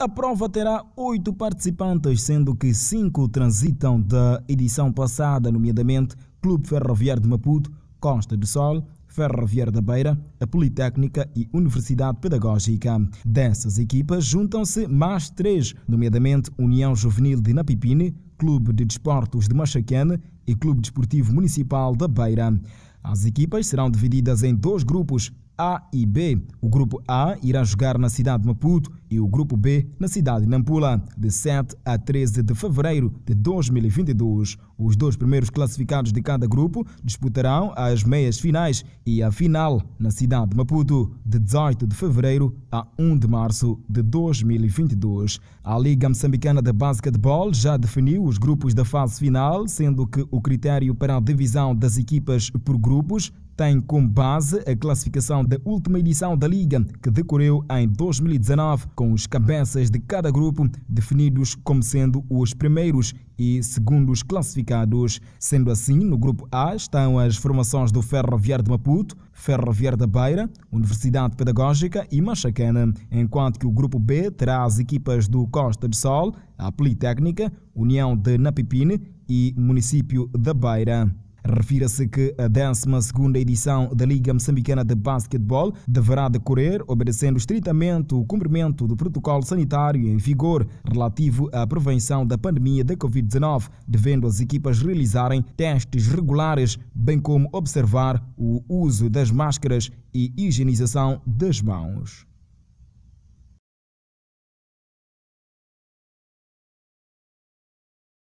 A prova terá oito participantes, sendo que cinco transitam da edição passada, nomeadamente Clube Ferroviário de Maputo, Costa do Sol, Ferroviário da Beira, a Politécnica e Universidade Pedagógica. Dessas equipas juntam-se mais três, nomeadamente União Juvenil de Napipine, Clube de Desportos de Machaquene e Clube Desportivo Municipal da Beira. As equipas serão divididas em dois grupos, A e B. O grupo A irá jogar na cidade de Maputo e o Grupo B na cidade de Nampula, de 7 a 13 de fevereiro de 2022. Os dois primeiros classificados de cada grupo disputarão as meias finais e a final na cidade de Maputo, de 18 de fevereiro a 1 de março de 2022. A Liga Moçambicana de Basquetebol já definiu os grupos da fase final, sendo que o critério para a divisão das equipas por grupos tem como base a classificação da última edição da Liga, que decorreu em 2019, com os cabeças de cada grupo definidos como sendo os primeiros e segundos classificados. Sendo assim, no grupo A estão as formações do Ferroviário de Maputo, Ferroviário da Beira, Universidade Pedagógica e Machacana, enquanto que o grupo B terá as equipas do Costa do Sol, a Politécnica, União de Napipine e Município da Beira. Refira-se que a décima segunda edição da Liga Moçambicana de Basquetebol deverá decorrer obedecendo estritamente o cumprimento do protocolo sanitário em vigor relativo à prevenção da pandemia da Covid-19, devendo as equipas realizarem testes regulares, bem como observar o uso das máscaras e higienização das mãos.